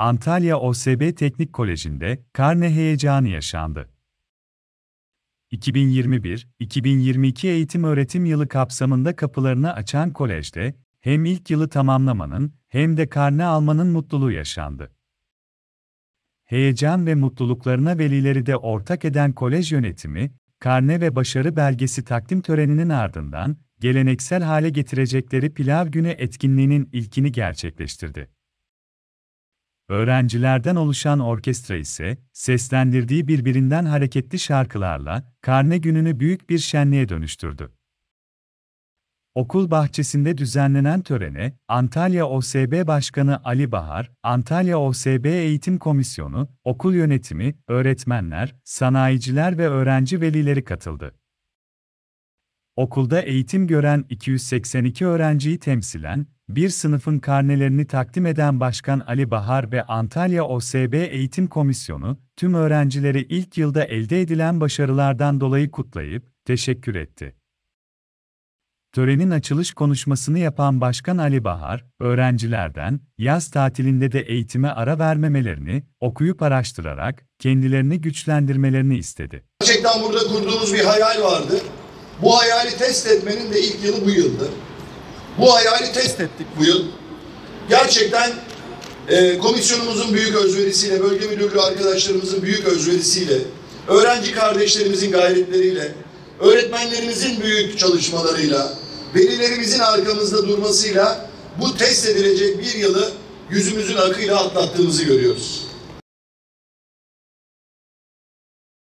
Antalya OSB Teknik Koleji'nde karne heyecanı yaşandı. 2021-2022 eğitim öğretim yılı kapsamında kapılarını açan kolejde hem ilk yılı tamamlamanın hem de karne almanın mutluluğu yaşandı. Heyecan ve mutluluklarına velileri de ortak eden kolej yönetimi, karne ve başarı belgesi takdim töreninin ardından geleneksel hale getirecekleri pilav günü etkinliğinin ilkini gerçekleştirdi. Öğrencilerden oluşan orkestra ise, seslendirdiği birbirinden hareketli şarkılarla, karne gününü büyük bir şenliğe dönüştürdü. Okul bahçesinde düzenlenen törene, Antalya OSB Başkanı Ali Bahar, Antalya OSB Eğitim Komisyonu, okul yönetimi, öğretmenler, sanayiciler ve öğrenci velileri katıldı. Okulda eğitim gören 282 öğrenciyi temsilen bir sınıfın karnelerini takdim eden Başkan Ali Bahar ve Antalya OSB Eğitim Komisyonu, tüm öğrencileri ilk yılda elde edilen başarılardan dolayı kutlayıp, teşekkür etti. Törenin açılış konuşmasını yapan Başkan Ali Bahar, öğrencilerden yaz tatilinde de eğitime ara vermemelerini, okuyup araştırarak kendilerini güçlendirmelerini istedi. Gerçekten burada kurduğumuz bir hayal vardı. Bu hayali test etmenin de ilk yılı bu yıldı. Bu hayali test ettik bu yıl. Gerçekten e, komisyonumuzun büyük özverisiyle, bölge müdürlüğü arkadaşlarımızın büyük özverisiyle, öğrenci kardeşlerimizin gayretleriyle, öğretmenlerimizin büyük çalışmalarıyla, velilerimizin arkamızda durmasıyla bu test edilecek bir yılı yüzümüzün akıyla atlattığımızı görüyoruz.